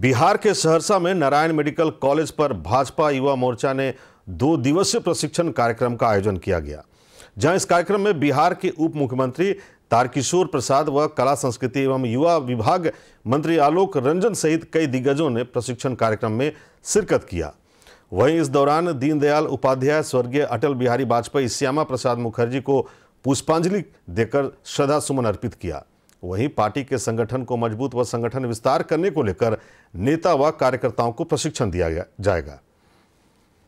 बिहार के सहरसा में Narayan medical college पर भाजपा युवा मोर्चा ने दो दिवसीय प्रशिक्षण कार्यक्रम का आयोजन किया गया जहां इस कार्यक्रम में बिहार के उप मुख्यमंत्री तारकिशोर प्रसाद व कला संस्कृति एवं युवा विभाग मंत्री आलोक रंजन सहित कई दिग्गजों ने प्रशिक्षण कार्यक्रम में शिरकत किया वहीं इस दौरान दीनदयाल उपाध्याय स्वर्गीय अटल बिहारी वाजपेयी श्यामा प्रसाद मुखर्जी को पुष्पांजलि देकर श्रद्धा सुमन अर्पित किया वहीं पार्टी के संगठन को मजबूत व संगठन विस्तार करने को लेकर नेता व कार्यकर्ताओं को प्रशिक्षण दिया जाएगा